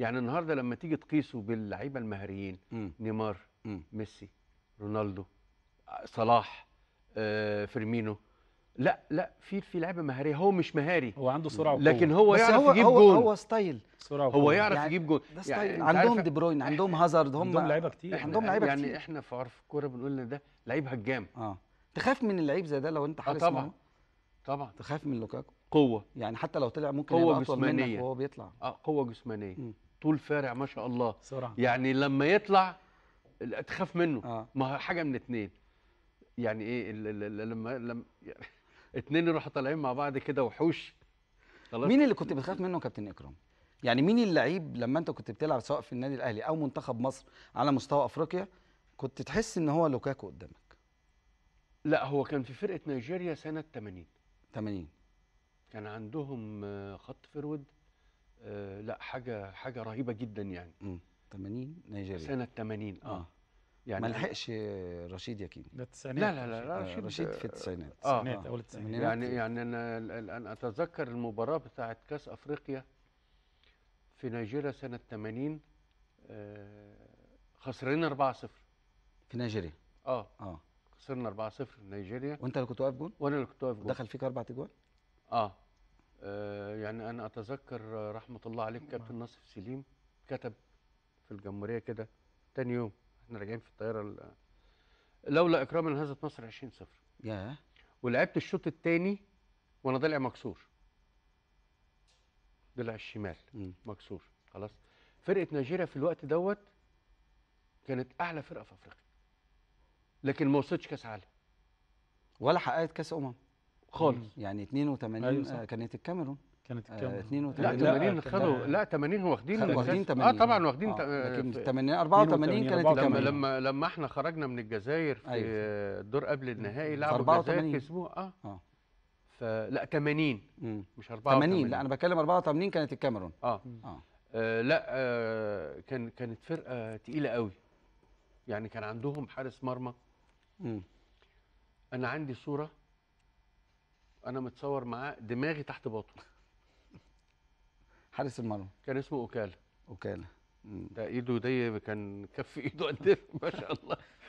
يعني النهارده لما تيجي تقيسه باللعيبه المهريين نيمار ميسي رونالدو آه، صلاح آه، فيرمينو لا لا في في لعيبه مهاريه هو مش مهاري هو عنده سرعه لكن هو يعني يعرف هو يجيب هو جون هو ستايل سرعه هو يعرف يعني يجيب جون يعني عندهم دي بروين عندهم هازارد هم عندهم لعيبه كتير عندهم لعيبه يعني كتير يعني احنا في عرف الكوره بنقول ان ده لعيب هجام اه تخاف من اللعيب زي ده لو انت حارس آه طبعا طبعا تخاف من لوكاكو قوه يعني حتى لو طلع ممكن قوة يبقى اطول منك وهو بيطلع اه قوه جسمانيه طول فارع ما شاء الله سرعة. يعني لما يطلع تخاف منه آه. ما حاجه من اتنين يعني ايه لما لما اتنين يروحوا طالعين مع بعض كده وحوش خلاص مين اللي كنت بتخاف منه كابتن اكرم يعني مين اللعيب لما انت كنت بتلعب سواء في النادي الاهلي او منتخب مصر على مستوى افريقيا كنت تحس ان هو لوكاكو قدامك لا هو كان في فرقه نيجيريا سنه 80 80 كان عندهم آه، خط فرود آه، لا حاجه حاجه رهيبه جدا يعني امم 80 نيجيريا سنه 80 اه, آه. يعني ما لحقش رشيد يكين ده التسعينات لا لا لا, لا آه، رشيد, رشيد في آه، التسعينات اه, آه. اول التسعينات يعني يعني انا الان اتذكر المباراه بتاعه كاس افريقيا في نيجيريا سنه 80 آه خسرنا 4-0 في نيجيريا اه اه خسرنا 4-0 في نيجيريا وانت اللي كنت واقف جول وانا اللي كنت واقف جول دخل فيك اربع اجوال اه آه، يعني انا اتذكر آه، رحمه الله عليك كابتن نعم. ناصر سليم كتب في الجمهوريه كده تاني يوم احنا راجعين في الطياره لولا اكرام من هزت مصر 20 0 ياه ولعبت الشوط الثاني وانا ضلع مكسور ضلع الشمال م. مكسور خلاص فرقه نيجيريا في الوقت دوت كانت اعلى فرقه في افريقيا لكن ما وصلتش كاس عالم ولا حققت كاس امم خالص يعني 82 أيوة آه كانت الكاميرون كانت آه، الكاميرون آه 82 لا 80 خدوا لا 80 واخدين واخدين 80 اه طبعا واخدين آه لكن 80 84 كانت الكاميرون لما لما احنا خرجنا من الجزائر في أيوة. الدور قبل النهائي لعبوا الجزائر كسبوها اه, آه. لا 80 مش 84 80 لا انا بتكلم 84 كانت الكاميرون اه, آه. آه لا آه كان كانت فرقه تقيله قوي يعني كان عندهم حارس مرمى مم. انا عندي صوره انا متصور معاه دماغي تحت باطه حارس المرمى كان اسمه اوكالا اوكالا ده ايده دي كان كف ايده قد إيه؟ ما شاء الله